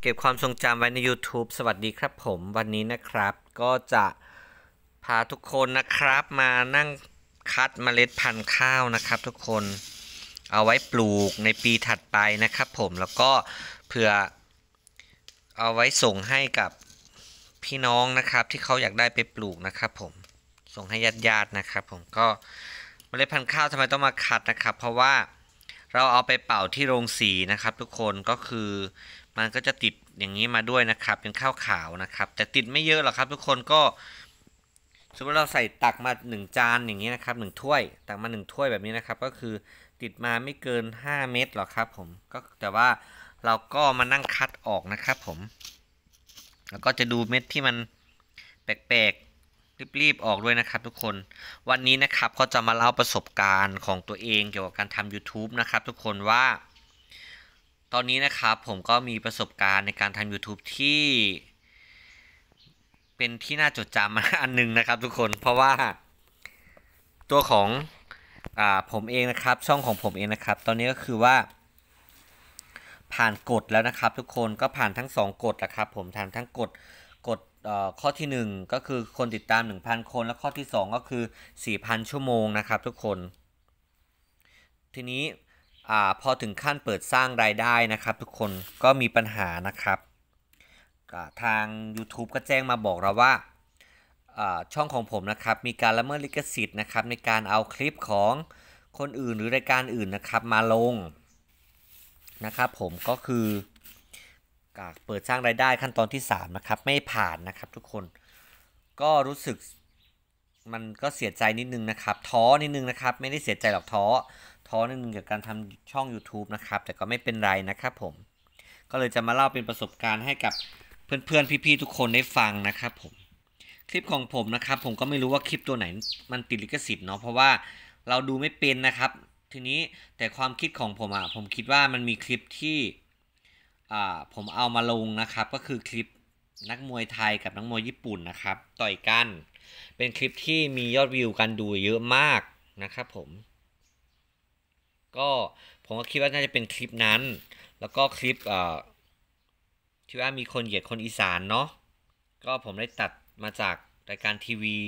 เก็บความทรงจำไว้ใน YouTube สวัสดีครับ ผม วันนี้นะครับ ก็จะพาทุกคนนะครับมานั่งคัดเมล็ดพันธุ์ข้าวนะครับ ทุกคน เอาไว้ปลูกในปีถัดไปนะครับ ผม แล้วก็เผื่อเอาไว้ส่งให้กับพี่น้องนะครับ ที่เขาอยากได้ไปปลูกนะครับ ผม ส่งให้ญาติๆนะครับ ผมก็เมล็ดพันธุ์ข้าวทำไมต้องมาคัดนะครับ เพราะว่าเราเอาไปเป่าที่โรงสีนะครับ ทุกคนก็คือมันก็จะติดอย่างนี้มาด้วยนะครับ เป็นข้าวขาวนะครับแต่ติดไม่เยอะหรอกครับทุกคนก็ สมมติเราใส่ตักมา 1 จานอย่างนี้นะครับ1ถ้วย ตักมา1ถ้วยแบบนี้นะครับ ก็คือติดมาไม่เกิน 5 เม็ดหรอกครับผมก็แต่ว่าเราก็มานั่งคัดออกนะครับผมแล้วก็จะดูเม็ดที่มันแปลกๆรีบๆออกด้วยนะครับทุกคนวันนี้นะครับก็จะมาเล่าประสบการณ์ของตัวเองเกี่ยวกับการทำ YouTube นะครับทุกคนว่า ตอนนี้นะครับผมก็มีประสบการณ์ในการทำ YouTube ที่ เป็นที่น่าจดจำอันนึงนะครับทุกคนเพราะว่าตัวของอผมเองนะครับช่องของผมเองนะครับ ตอนนี้ก็คือว่า ผ่านกฎแล้วนะครับ ทุกคนก็ผ่านทั้ง2กฎนะครับผมผ่านทั้งกฎข้อที่ 1 ก็คือคนติดตาม 1,000 คนและข้อที่ 2 ก็คือ 4,000 ชั่วโมงนะครับทุกคน ทีนี้อพอถึงขั้นเปิดสร้างรายได้นะครับ ทุกคนก็มีปัญหานะครับทาง YouTube ก็แจ้งมาบอกเราว่า ช่องของผมนะครับมีการละเมิดลิขสิทธิ์นะครับ ในการเอาคลิปของคนอื่นหรือรายการอื่นนะครับมาลงนะครับผมก็คือกากเปิดสร้างรายได้ขั้นตอนที่3นะครับไม่ผ่านนะครับทุกคน ก็รู้สึกมันก็เสียใจนิดนึงนะครับท้อนิดนึงนะครับ ไม่ได้เสียใจหรอกท้อท้อนิดนึงกับการทำช่อง YouTube นะครับแต่ก็ไม่เป็นไรนะครับผมก็เลยจะมาเล่าเป็นประสบการณ์ให้กับเพื่อนๆพี่ๆทุกคนได้ฟังนะครับผมคลิปของผมนะครับ ผมก็ไม่รู้ว่าคลิปตัวไหน มันติดลิขสิทธิ์เนาะเพราะว่าเราดูไม่เป็นนะครับ ทีนี้แต่ความคิดของผมอะ่ะผมคิดว่ามันมีคลิปที่ผมเอามาลงนะครับก็คือคลิปนักมวยไทยกับนักมวยญี่ปุ่นนะครับ ต่อยกันเป็นคลิปที่มียอดวิวกันดูเยอะมากนะครับผมก็ผมก็คิดว่าน่าจะเป็นคลิปนั้น แล้วก็คลิปที่ว่ามีคนเหยียดคนอีสานเนาะก็ผมได้ตัดมาจากรายการทีวี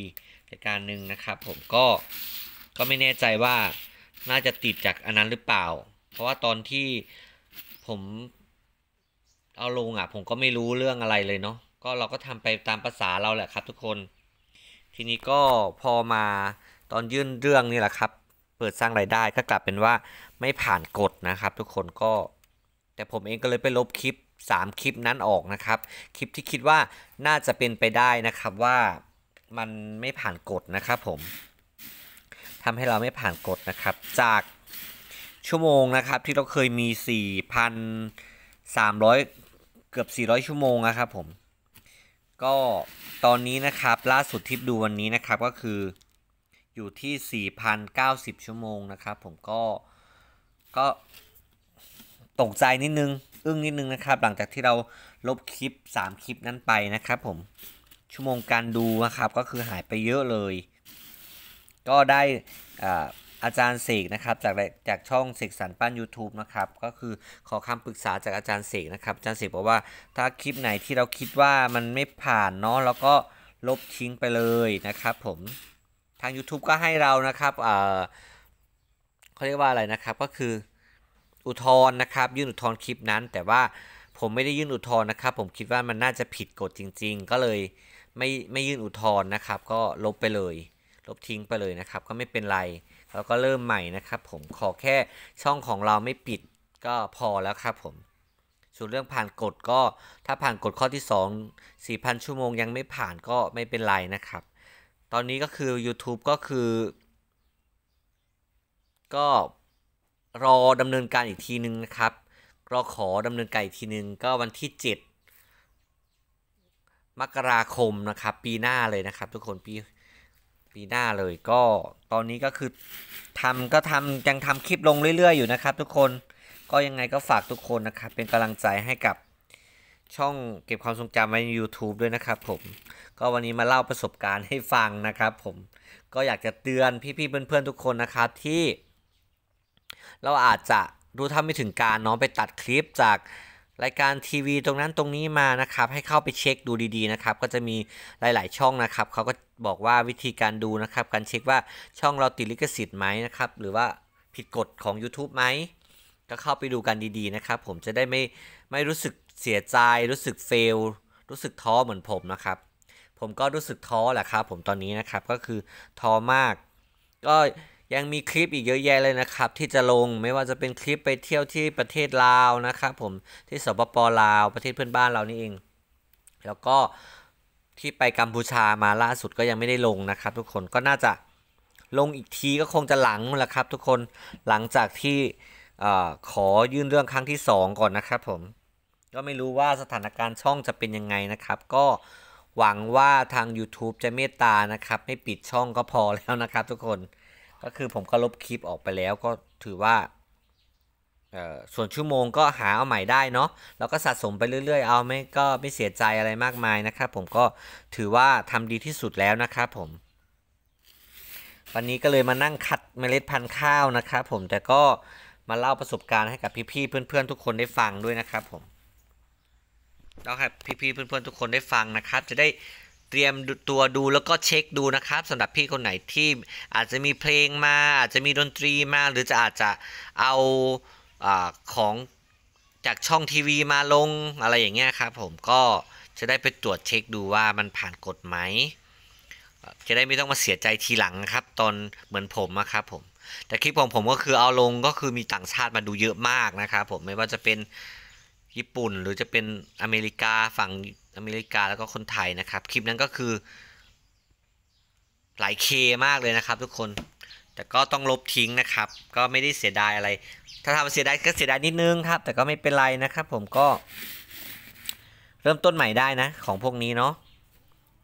รายการหนึ่งนะครับ ผมก็ก็ไม่แน่ใจว่าน่าจะติดจากอันนั้นหรือเปล่า เพราะว่าตอนที่ผมเอาลงอ่ะผมก็ไม่รู้เรื่องอะไรเลยเนาะก็เราก็ทำไปตามภาษาเราแหละครับ ทุกคน ทีนี้ก็พอมาตอนยื่นเรื่องนี่แหละครับเปิดสร้างไรายได้ก็กลับเป็นว่าไม่ผ่านกฎนะครับ ทุกคนก็แต่ผมเองก็เลยไปลบคลิป3คลิปนั้นออกนะครับคลิปที่คิดว่าน่าจะเป็นไปได้นะครับว่ามันไม่ผ่านกฎนะครับผมทำให้เราไม่ผ่านกฎนะครับ จากชั่วโมงนะครับ ที่เราเคยมี 4,300เกือบ400ชั่วโมงนะครับ ผม ก็ ตอนนี้ นะครับ ล่าสุดทิปดู วันนี้ นะครับ ก็คือ อยู่ที่4,090 ชั่วโมง นะครับผม ก็ ก็ ตกใจ นิดนึง อึ้ง นิดนึง นะครับ หลังจาก ที่เรา ลบ คลิป 3 คลิป นั้นไป นะครับผม ชั่วโมง การ ดู นะครับ ก็คือ หายไป เยอะ เลย ก็ ได้อ่าอาจารย์เสกนะครับจากจากช่องเสกสรรปั้น YouTube นะครับก็คือขอคำปรึกษาจากอาจารย์เสกนะครับอาจารย์เสกบอกว่าถ้าคลิปไหนที่เราคิดว่ามันไม่ผ่านเนาะแล้วก็ลบทิ้งไปเลยนะครับ ผมทาง YouTube ก็ให้เรานะครับเเขาเรียกว่าอะไรนะครับ ก็คืออุทธรนะครับ ยื่นอุทธรณ์คลิปนั้น แต่ว่าผมไม่ได้ยื่นอุทธรณ์นะครับผมคิดว่ามันน่าจะผิดกฎจริง ๆ ก็เลยไม่ไม่ยื่นอุทธรณ์นะครับ ก็ลบไปเลย ลบทิ้งไปเลยนะครับ ก็ไม่เป็นไรแล้วก็เริ่มใหม่นะครับ ผมขอแค่ช่องของเราไม่ปิดก็พอแล้วครับผม ส่วนเรื่องผ่านกฎก็ถ้าผ่านกฎข้อที่ 2 4,000ชั่วโมงยังไม่ผ่านก็ไม่เป็นไรนะครับ ตอนนี้ก็คือ YouTube ก็คือ ก็รอดำเนินการอีกทีนึงนะครับรอขอดำเนินการอีกทีนึงก็วันที่ 7 มกราคมนะครับ ปีหน้าเลยนะครับ ทุกคนปีปีหน้าเลยก็ตอนนี้ก็คือทำก็ทำยังทำคลิปลงเรื่อยๆอยู่นะครับทุกคนก็ยังไงก็ฝากทุกคนนะครับเป็นกำลังใจให้กับช่องเก็บความทรงจำไว้ใน YouTube ด้วยนะครับผมก็วันนี้มาเล่าประสบการณ์ให้ฟังนะครับผม ก็อยากจะเตือนพี่ๆเพื่อนๆทุกคนนะครับที่ เราอาจจะดู้ทำไม่ถึงการน้องไปตัดคลิปจากรายการทีวีตรงนั้นตรงนี้มานะครับให้เข้าไปเช็คดูดีๆนะครับก็จะมีหลายๆช่องนะครับเขาก็บอกว่าวิธีการดูนะครับการเช็คว่าช่องเราติดลิขสิทธิ์ไหมนะครับหรือว่าผิดกฎของ YouTube ไหมก็เข้าไปดูกันดีๆนะครับผมจะได้ไม่ไม่รู้สึกเสียใจรู้สึกเฟลรู้สึกท้อเหมือนผมนะครับผมก็รู้สึกท้อแหละครับ ผมตอนนี้นะครับก็คือท้อมาก ก็ยังมีคลิปอีกเยอะแยะเลยนะครับ ที่จะลงไม่ว่าจะเป็นคลิปไปเที่ยวที่ประเทศลาวนะครับผมที่สปปลาวประเทศเพื่อนบ้านเรานี่เอง แล้วก็ที่ไปกัมพูชามาล่าสุดก็ยังไม่ได้ลงนะครับ ทุกคนก็น่าจะลงอีกทีก็คงจะหลังแหละครับทุกคนหลังจากที่ขอยื่นเรื่องครั้งที่2ก่อนนะครับผมก็ไม่รู้ว่าสถานการณ์ช่องจะเป็นยังไงนะครับ ก็หวังว่าทาง YouTube จะเมตตานะครับไม่ปิดช่องก็พอแล้วนะครับ ทุกคนก็คือผมก็ลบคลิปออกไปแล้วก็ถือว่าส่วนชั่วโมงก็หาเอาใหม่ได้เนาะแล้วก็สะสมไปเรื่อย ๆเอาไม่ก็ไม่เสียใจอะไรมากมายนะครับ ผมก็ถือว่าทำดีที่สุดแล้วนะครับผมวันนี้ก็เลยมานั่งคัดเมล็ดพันธุ์ข้าวนะครับผมแต่ก็มาเล่าประสบการณ์ให้กับพี่ๆเพื่อนๆทุกคนได้ฟังด้วยนะครับผมแล้วครับพี่ๆเพื่อนๆทุกคนได้ฟัง นะครับจะได้เตรียมตัวดูแล้วก็เช็คดูนะครับสำหรับพี่คนไหนที่อาจจะมีเพลงมาอาจจะมีดนตรีมาหรือจะอาจจะเอาอของจากช่องทีวีมาลงอะไรอย่างเงี้ยครับผมก็จะได้ไปตรวจเช็คดูว่ามันผ่านกฎไหมจะได้ไม่ต้องมาเสียใจทีหลังนะครับตอนเหมือนผมนะครับผมแต่ คลิปของผมก็คือเอาลงก็คือมีต่างชาติมาดูเยอะมากนะครับผมไม่ว่าจะเป็นญี่ปุ่นหรือจะเป็นอเมริกาฝั่งอเมริกาแล้วก็คนไทยนะครับ คลิปนั้นก็คือ หลายเคมากเลยนะครับทุกคนแต่ก็ต้องลบทิ้งนะครับ ก็ไม่ได้เสียดายอะไร ถ้าทำเสียดายก็เสียดายนิดนึงครับ แต่ก็ไม่เป็นไรนะครับผมก็ เริ่มต้นใหม่ได้นะของพวกนี้เนาะ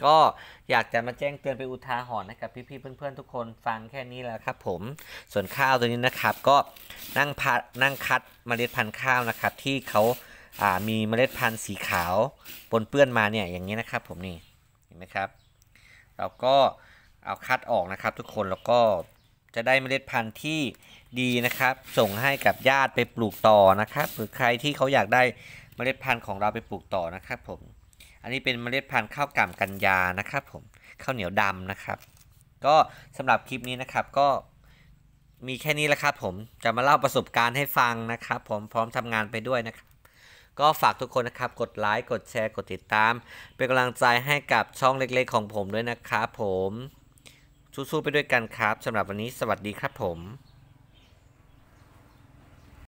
ก็อยากจะมาแจ้งเตือนไปอุทาหรณ์นะครับพี่ๆเพื่อนๆทุกคนฟังแค่นี้แล้วครับ ผมส่วนข้าวตัวนี้นะครับ ก็นั่งพัดนั่งคัดมเมล็ดพันธุ์ข้าวนะครับ ที่เขามีเมล็ดพันธุ์สีขาวปนเปื้อนมาเนี่ยอย่างนี้นะครับ ผมนี่เห็นไหมครับ เราก็เอาคัดออกนะครับ ทุกคนแล้วก็จะได้เมล็ดพันธุ์ที่ดีนะครับ ส่งให้กับญาติไปปลูกต่อนะครับ หรือใครที่เขาอยากได้เมล็ดพันธุ์ของเราไปปลูกต่อนะครับผมอันนี้เป็นเมล็ดพันธุ์ข้าวก่ำกัญญานะครับ ผมข้าวเหนียวดำนะครับ ก็สำหรับคลิปนี้นะครับก็มีแค่นี้แหละครับ ผมจะมาเล่าประสบการณ์ให้ฟังนะครับ ผมพร้อมทำงานไปด้วยนะครับก็ฝากทุกคนนะครับ กดไลค์ กดแชร์ กดติดตาม เป็นกำลังใจให้กับช่องเล็กๆของผมด้วยนะครับผมสู้ๆไปด้วยกันครับสำหรับวันนี้สวัสดีครับผม